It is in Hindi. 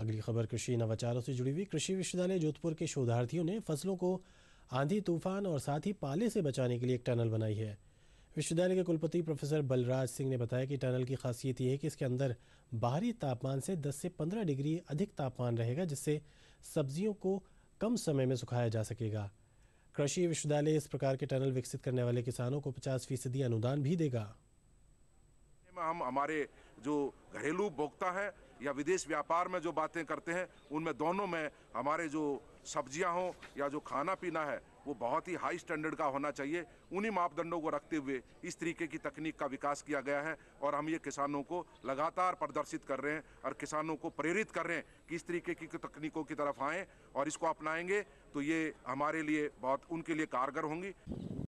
अगली खबर कृषि नवाचारों से जुड़ी हुई कृषि विश्वविद्यालय जोधपुर के शोधार्थियों ने फसलों को आंधी तूफान और साथ ही पाले से बचाने के लिए एक टनल बनाई है विश्वविद्यालय के कुलपति प्रोफेसर बलराज सिंह ने बताया कि टनल की खासियत यह है कि इसके अंदर बाहरी तापमान से 10 से 15 डिग्री अधिक तापमान रहेगा जिससे सब्जियों को कम समय में सुखाया जा सकेगा कृषि विश्वविद्यालय इस प्रकार के टनल विकसित करने वाले किसानों को पचास फीसदी अनुदान भी देगा में हम हमारे जो घरेलू उपभोक्ता हैं या विदेश व्यापार में जो बातें करते हैं उनमें दोनों में हमारे जो सब्जियां हों या जो खाना पीना है वो बहुत ही हाई स्टैंडर्ड का होना चाहिए उन्हीं मापदंडों को रखते हुए इस तरीके की तकनीक का विकास किया गया है और हम ये किसानों को लगातार प्रदर्शित कर रहे हैं और किसानों को प्रेरित कर रहे हैं कि इस तरीके की तकनीकों की तरफ आएँ और इसको अपनाएंगे तो ये हमारे लिए बहुत उनके लिए कारगर होंगी